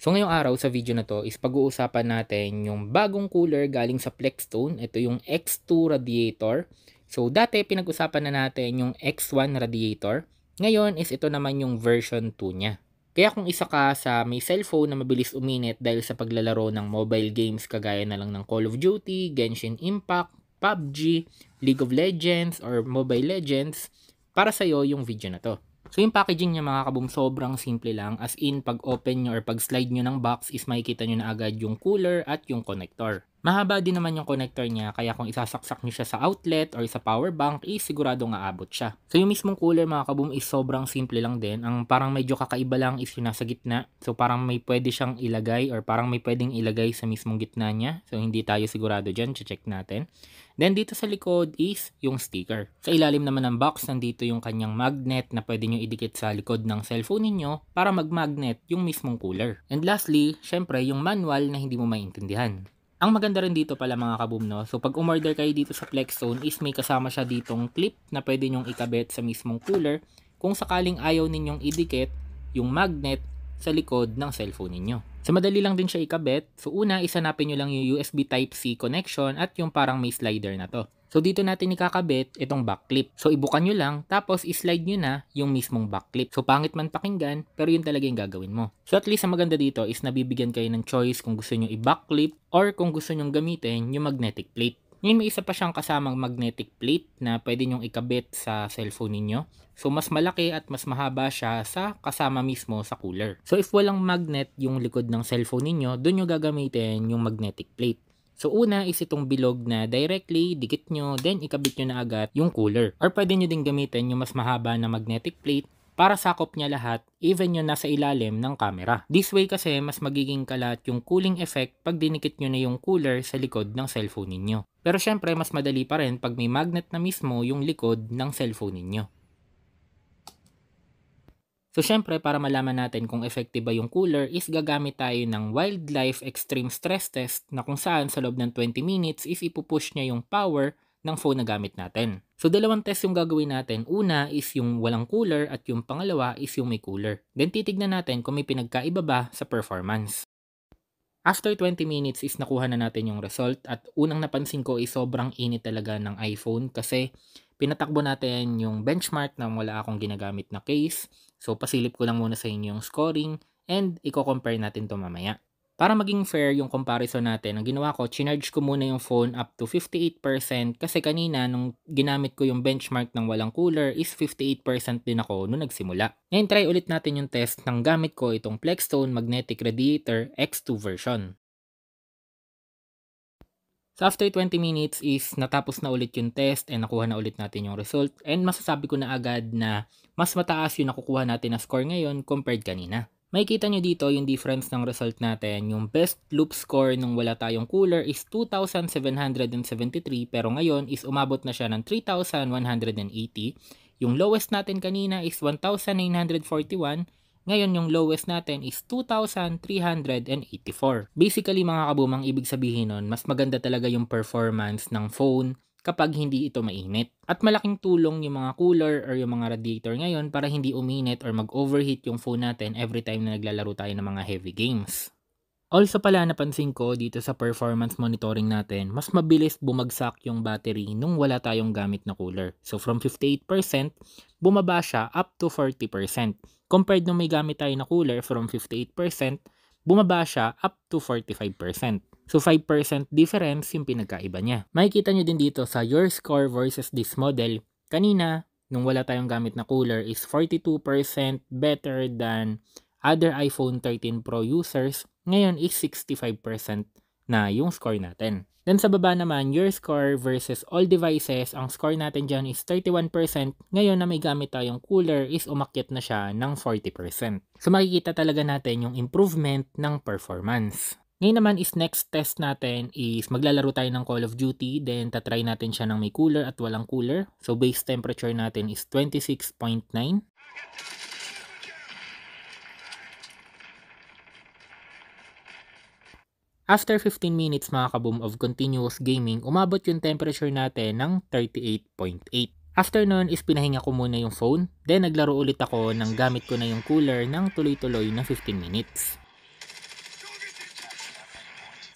So ngayong araw sa video na to is pag-uusapan natin yung bagong cooler galing sa Flexstone. Ito yung X2 radiator. So dati pinag-usapan na natin yung X1 radiator. Ngayon is ito naman yung version 2 niya. Kaya kung isa ka sa may cellphone na mabilis uminit dahil sa paglalaro ng mobile games kagaya na lang ng Call of Duty, Genshin Impact, PUBG, League of Legends, or Mobile Legends, para sa'yo yung video na to. So yung packaging niya mga kaboom sobrang simple lang as in pag open nyo or pag slide nyo ng box is makikita nyo na agad yung cooler at yung connector. Mahaba din naman yung connector niya kaya kung isasaksak niyo siya sa outlet or sa power bank, eh, sigurado nga abot siya. So yung mismong cooler mga kaboom is sobrang simple lang din. Ang parang medyo kakaiba lang is yung nasa gitna. So parang may pwede siyang ilagay or parang may pwedeng ilagay sa mismong gitna niya. So hindi tayo sigurado dyan, check natin. Then dito sa likod is yung sticker. Sa ilalim naman ng box, nandito yung kanyang magnet na pwede nyo idikit sa likod ng cellphone ninyo para mag-magnet yung mismong cooler. And lastly, syempre yung manual na hindi mo maintindihan. Ang maganda rin dito pala mga kaboom no. So pag umorder kayo dito sa Flex Zone is may kasama siya ditong clip na pwede nyong ikabit sa mismong cooler kung sakaling ayaw ninyong idikit yung magnet sa likod ng cellphone ninyo. So madali lang din siya ikabit. So una, isanapin nyo lang yung USB Type-C connection at yung parang may slider na to. So dito natin ikakabit itong backclip. So ibukan nyo lang tapos islide nyo na yung mismong backclip. So pangit man pakinggan pero yun talaga yung gagawin mo. So at least ang maganda dito is nabibigyan kayo ng choice kung gusto nyo i-backclip or kung gusto nyo gamitin yung magnetic plate. Ngayon may isa pa siyang kasamang magnetic plate na pwede nyong ikabit sa cellphone ninyo. So mas malaki at mas mahaba siya sa kasama mismo sa cooler. So if walang magnet yung likod ng cellphone ninyo, doon nyo gagamitin yung magnetic plate. So una is itong bilog na directly dikit nyo, then ikabit nyo na agad yung cooler. Or pwede nyo din gamitin yung mas mahaba na magnetic plate para sakop niya lahat even yung nasa ilalim ng camera. This way kasi mas magiging kalat yung cooling effect pag dinikit nyo na yung cooler sa likod ng cellphone ninyo. Pero syempre mas madali pa rin pag may magnet na mismo yung likod ng cellphone ninyo. So syempre para malaman natin kung effective ba yung cooler is gagamit tayo ng wildlife extreme stress test na kung saan sa loob ng 20 minutes is ipupush niya yung power ng phone na gamit natin. So dalawang test yung gagawin natin. Una is yung walang cooler at yung pangalawa is yung may cooler. Then titignan natin kung may pinagkaiba ba sa performance. After 20 minutes is nakuha na natin yung result at unang napansin ko ay sobrang init talaga ng iPhone kasi pinatakbo natin yung benchmark na wala akong ginagamit na case. So pasilip ko lang muna sa inyo yung scoring and i-compare natin to mamaya. Para maging fair yung comparison natin, ang ginawa ko, chinarge ko muna yung phone up to 58% kasi kanina nung ginamit ko yung benchmark ng walang cooler is 58% din ako nung nagsimula. Ngayon try ulit natin yung test ng gamit ko itong Plexstone Magnetic Radiator X2 version. So after 20 minutes is natapos na ulit yung test and nakuha na ulit natin yung result and masasabi ko na agad na mas mataas yung nakukuha natin na score ngayon compared kanina. Makikita nyo dito yung difference ng result natin. Yung best loop score nung wala tayong cooler is 2,773 pero ngayon is umabot na siya ng 3,180. Yung lowest natin kanina is 1,941. Ngayon yung lowest natin is 2,384. Basically mga kabumang ibig sabihin nun, mas maganda talaga yung performance ng phone kapag hindi ito mainit. At malaking tulong yung mga cooler or yung mga radiator ngayon para hindi uminit or mag-overheat yung phone natin every time na naglalaro tayo ng mga heavy games. Also pala napansin ko dito sa performance monitoring natin, mas mabilis bumagsak yung battery nung wala tayong gamit na cooler. So from 58%, bumaba siya up to 40%. Compared nung may gamit tayo na cooler from 58%, bumaba siya up to 45%. So 5% difference yung pinagkaiba niya. Makikita nyo din dito sa your score versus this model, kanina nung wala tayong gamit na cooler is 42% better than other iPhone 13 Pro users. Ngayon is 65% na yung score natin. Then sa baba naman, your score versus all devices, ang score natin dyan is 31%. Ngayon na may gamit tayong cooler is umakyat na siya ng 40%. So makikita talaga natin yung improvement ng performance. Ngayon naman is next test natin is maglalaro tayo ng Call of Duty then tatry natin siya ng may cooler at walang cooler. So base temperature natin is 26.9. After 15 minutes mga kaboom of continuous gaming, umabot yung temperature natin ng 38.8. After nun is pinahinga ko muna yung phone, then naglaro ulit ako nang gamit ko na yung cooler ng tuloy-tuloy na 15 minutes.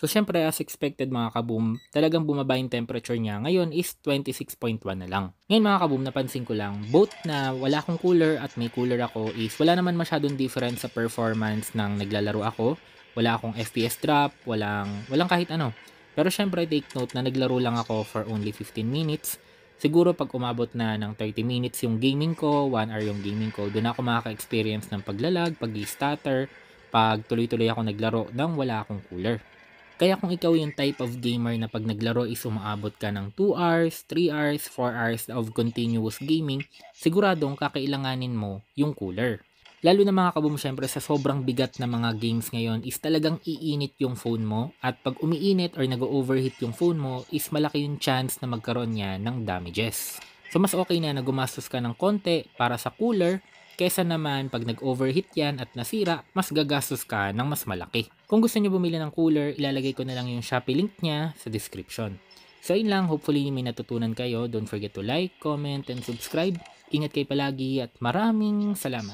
So, syempre, as expected mga kaboom, talagang bumaba yung temperature niya. Ngayon is 26.1 na lang. Ngayon mga kaboom, napansin ko lang, both na wala akong cooler at may cooler ako is wala naman masyadong difference sa performance ng naglalaro ako. Wala akong FPS drop, walang, walang kahit ano. Pero syempre, take note na naglaro lang ako for only 15 minutes. Siguro pag umabot na ng 30 minutes yung gaming ko, 1 hour yung gaming ko, doon ako makaka-experience ng paglalag, pag-stutter, pag tuloy-tuloy ako naglaro nang wala akong cooler. Kaya kung ikaw yung type of gamer na pag naglaro ay umaabot ka ng 2 hours, 3 hours, 4 hours of continuous gaming, siguradong kakailanganin mo yung cooler. Lalo na mga kaboom, syempre sa sobrang bigat na mga games ngayon is talagang iinit yung phone mo at pag umiinit or nag-overheat yung phone mo is malaki yung chance na magkaroon niya ng damages. So mas okay na na gumastos ka ng konti para sa cooler Kesa naman pag nag-overheat yan at nasira, mas gagastos ka ng mas malaki. Kung gusto nyo bumili ng cooler, ilalagay ko na lang yung Shopee link niya sa description. So yun lang, hopefully may natutunan kayo. Don't forget to like, comment, and subscribe. Ingat kayo palagi at maraming salamat.